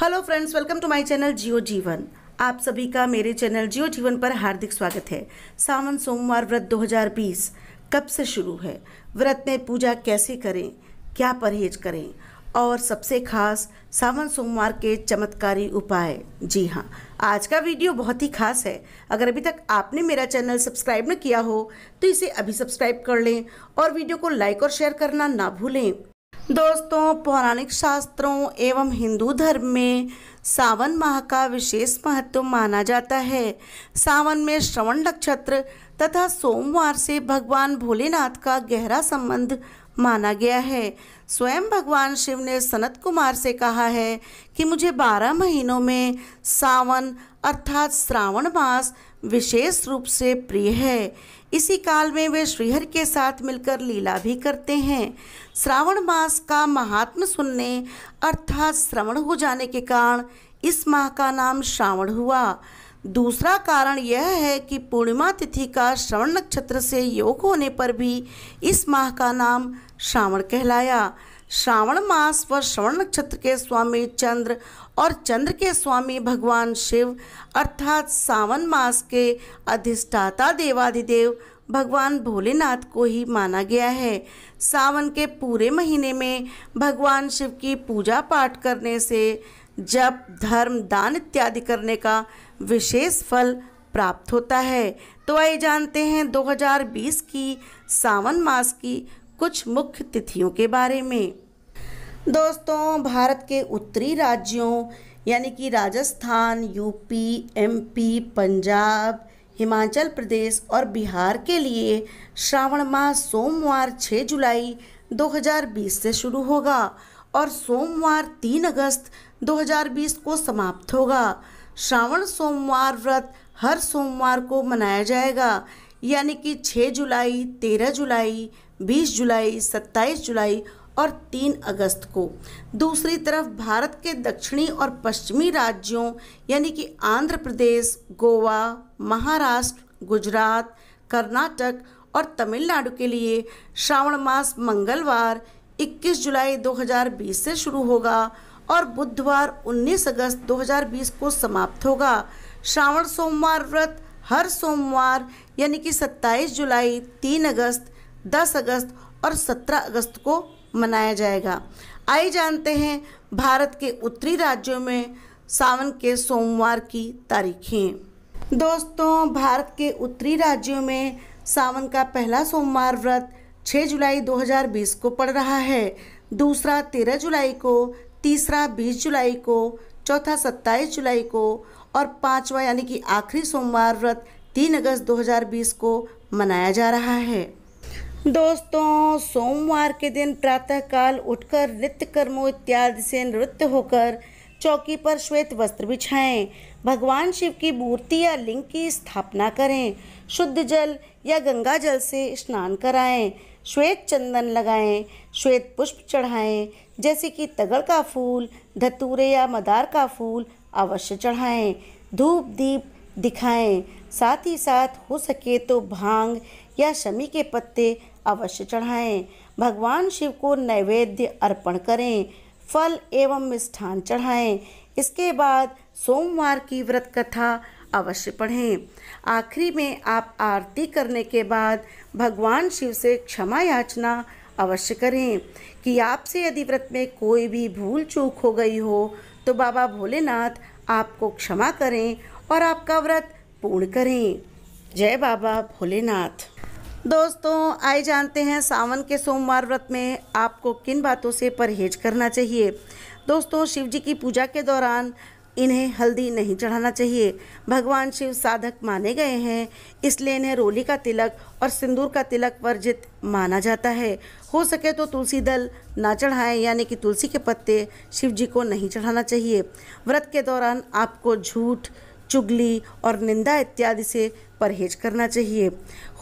hello friends welcome to my channel Jiyo Jeevan आप सभी का मेरे चैनल जियो जीवन पर हार्दिक स्वागत है सावन सोमवार व्रत 2020 कब से शुरू है व्रत में पूजा कैसे करें क्या परहेज करें और सबसे खास सावन सोमवार के चमत्कारी उपाय जी हाँ आज का वीडियो बहुत ही खास है अगर अभी तक आपने मेरा चैनल सब्सक्राइब न किया हो तो इसे अभी सब्सक्राइब कर लें और वीडियो को लाइक और शेयर करना ना भूलें दोस्तों पौराणिक शास्त्रों एवं हिंदू धर्म में सावन माह का विशेष महत्व माना जाता है सावन में श्रवण नक्षत्र तथा सोमवार से भगवान भोलेनाथ का गहरा संबंध माना गया है स्वयं भगवान शिव ने सनत कुमार से कहा है कि मुझे बारह महीनों में सावन अर्थात श्रावण मास विशेष रूप से प्रिय है इसी काल में वे श्रीहर के साथ मिलकर लीला भी करते हैं श्रावण मास का महात्म सुनने अर्थात श्रवण हो जाने के कारण इस माह का नाम श्रावण हुआ दूसरा कारण यह है कि पूर्णिमा तिथि का श्रवण नक्षत्र से योग होने पर भी इस माह का नाम श्रावण कहलाया श्रावण मास व श्रवण नक्षत्र के स्वामी चंद्र और चंद्र के स्वामी भगवान शिव अर्थात सावन मास के अधिष्ठाता देवाधिदेव भगवान भोलेनाथ को ही माना गया है सावन के पूरे महीने में भगवान शिव की पूजा पाठ करने से जब धर्म दान इत्यादि करने का विशेष फल प्राप्त होता है तो आइए जानते हैं 2020 की सावन मास की कुछ मुख्य तिथियों के बारे में दोस्तों भारत के उत्तरी राज्यों यानी कि राजस्थान यूपी एमपी पंजाब हिमाचल प्रदेश और बिहार के लिए श्रावण माह सोमवार 6 जुलाई 2020 से शुरू होगा और सोमवार 3 अगस्त 2020 को समाप्त होगा श्रावण सोमवार व्रत हर सोमवार को मनाया जाएगा यानी कि 6 जुलाई 13 जुलाई 20 जुलाई 27 जुलाई और 3 अगस्त को दूसरी तरफ भारत के दक्षिणी और पश्चिमी राज्यों यानी कि आंध्र प्रदेश गोवा महाराष्ट्र गुजरात कर्नाटक और तमिलनाडु के लिए श्रावण मास मंगलवार 21 जुलाई 2020 से शुरू होगा और बुधवार 19 अगस्त 2020 को समाप्त होगा श्रावण सोमवार व्रत हर सोमवार यानी कि 27 जुलाई 3 अगस्त 10 अगस्त और 17 अगस्त को मनाया जाएगा आइए जानते हैं भारत के उत्तरी राज्यों में सावन के सोमवार की तारीखें दोस्तों भारत के उत्तरी राज्यों में सावन का पहला सोमवार व्रत 6 जुलाई 2020 को पड़ रहा है दूसरा 13 जुलाई को तीसरा 20 जुलाई को चौथा 27 जुलाई को और पांचवा यानी कि आखिरी सोमवार व्रत 3 अगस्त 2020 को मनाया जा रहा है दोस्तों सोमवार के दिन प्रातःकाल उठकर नित्य कर्मों इत्यादि से नृत्य होकर चौकी पर श्वेत वस्त्र बिछाएं भगवान शिव की मूर्ति या लिंग की स्थापना करें शुद्ध जल या गंगा जल से स्नान कराएं श्वेत चंदन लगाएं श्वेत पुष्प चढ़ाएं जैसे कि तगड़ का फूल धतूरे या मदार का फूल अवश्य चढ़ाएं धूप दीप दिखाएं साथ ही साथ हो सके तो भांग या शमी के पत्ते अवश्य चढ़ाएं भगवान शिव को नैवेद्य अर्पण करें फल एवं मिष्ठान चढ़ाएं इसके बाद सोमवार की व्रत कथा अवश्य पढ़ें आखिरी में आप आरती करने के बाद भगवान शिव से क्षमा याचना अवश्य करें कि आपसे यदि व्रत में कोई भी भूल चूक हो गई हो तो बाबा भोलेनाथ आपको क्षमा करें और आपका व्रत पूर्ण करें जय बाबा भोलेनाथ दोस्तों आए जानते हैं सावन के सोमवार व्रत में आपको किन बातों से परहेज करना चाहिए दोस्तों शिव जी की पूजा के दौरान इन्हें हल्दी नहीं चढ़ाना चाहिए भगवान शिव साधक माने गए हैं इसलिए इन्हें रोली का तिलक और सिंदूर का तिलक वर्जित माना जाता है हो सके तो तुलसी दल ना चढ़ाएं यानी कि तुलसी के पत्ते शिव जी को नहीं चढ़ाना चाहिए व्रत के दौरान आपको झूठ चुगली और निंदा इत्यादि से परहेज करना चाहिए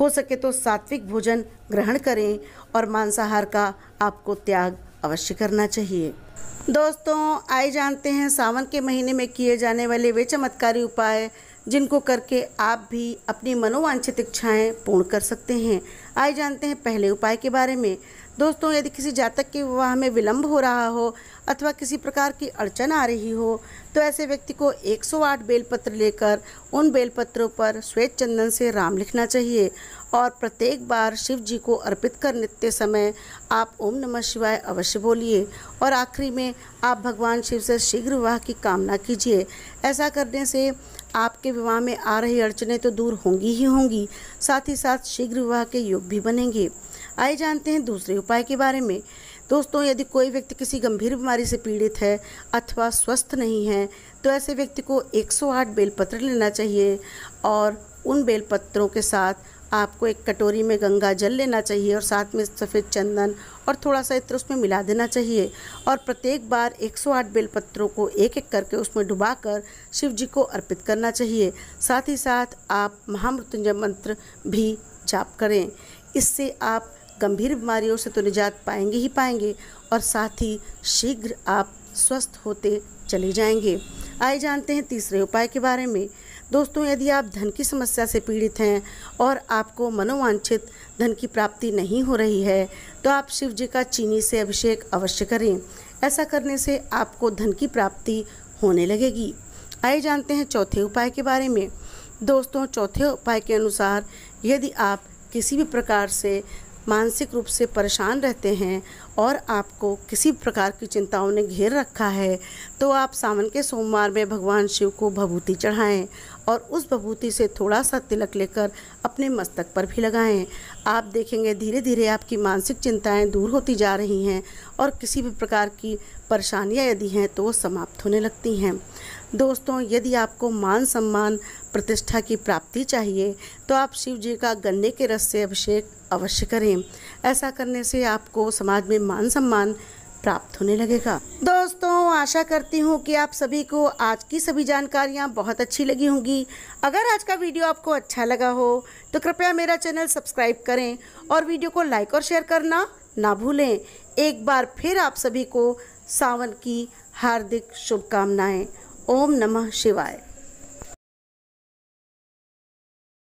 हो सके तो सात्विक भोजन ग्रहण करें और मांसाहार का आपको त्याग अवश्य करना चाहिए दोस्तों आए जानते हैं सावन के महीने में किए जाने वाले वे चमत्कारी उपाय जिनको करके आप भी अपनी मनोवांछित इच्छाएं पूर्ण कर सकते हैं आए जानते हैं पहले उपाय के बारे में दोस्तों यदि किसी जातक के विवाह में विलंब हो रहा हो अथवा किसी प्रकार की अड़चन आ रही हो तो ऐसे व्यक्ति को 108 बेलपत्र लेकर उन बेलपत्रों पर श्वेत चंदन से राम लिखना चाहिए और प्रत्येक बार शिव जी को अर्पित कर नित्य समय आप ओम नमः शिवाय अवश्य बोलिए और आखिरी में आप भगवान शिव से शीघ्र विवाह की कामना कीजिए ऐसा करने से आपके विवाह में आ रही अड़चने तो दूर होंगी ही होंगी साथ ही साथ शीघ्र विवाह के योग भी बनेंगे आइए जानते हैं दूसरे उपाय के बारे में दोस्तों यदि कोई व्यक्ति किसी गंभीर बीमारी से पीड़ित है अथवा स्वस्थ नहीं है तो ऐसे व्यक्ति को 108 बेलपत्र लेना चाहिए और उन बेलपत्रों के साथ आपको एक कटोरी में गंगा जल लेना चाहिए और साथ में सफ़ेद चंदन और थोड़ा सा इत्र उसमें मिला देना चाहिए और प्रत्येक बार 108 बेलपत्रों को एक एक करके उसमें डुबाकर शिव जी को अर्पित करना चाहिए साथ ही साथ आप महामृत्युंजय मंत्र भी जाप करें इससे आप गंभीर बीमारियों से तो निजात पाएंगे ही पाएंगे और साथ ही शीघ्र आप स्वस्थ होते चले जाएंगे आइए जानते हैं तीसरे उपाय के बारे में दोस्तों यदि आप धन की समस्या से पीड़ित हैं और आपको मनोवांछित धन की प्राप्ति नहीं हो रही है तो आप शिव जी का चीनी से अभिषेक अवश्य करें ऐसा करने से आपको धन की प्राप्ति होने लगेगी आइए जानते हैं चौथे उपाय के बारे में दोस्तों चौथे उपाय के अनुसार यदि आप किसी भी प्रकार से मानसिक रूप से परेशान रहते हैं और आपको किसी प्रकार की चिंताओं ने घेर रखा है तो आप सावन के सोमवार में भगवान शिव को भभूति चढ़ाएं और उस भभूति से थोड़ा सा तिलक लेकर अपने मस्तक पर भी लगाएं आप देखेंगे धीरे धीरे आपकी मानसिक चिंताएं दूर होती जा रही हैं और किसी भी प्रकार की परेशानियां यदि हैं तो वो समाप्त होने लगती हैं दोस्तों यदि आपको मान सम्मान प्रतिष्ठा की प्राप्ति चाहिए तो आप शिव जी का गन्ने के रस से अभिषेक अवश्य करें ऐसा करने से आपको समाज में मान सम्मान प्राप्त होने लगेगा दोस्तों आशा करती हूँ कि आप सभी को आज की सभी जानकारियाँ बहुत अच्छी लगी होंगी अगर आज का वीडियो आपको अच्छा लगा हो तो कृपया मेरा चैनल सब्सक्राइब करें और वीडियो को लाइक और शेयर करना ना भूलें एक बार फिर आप सभी को सावन की हार्दिक शुभकामनाएं ओम नमः शिवाय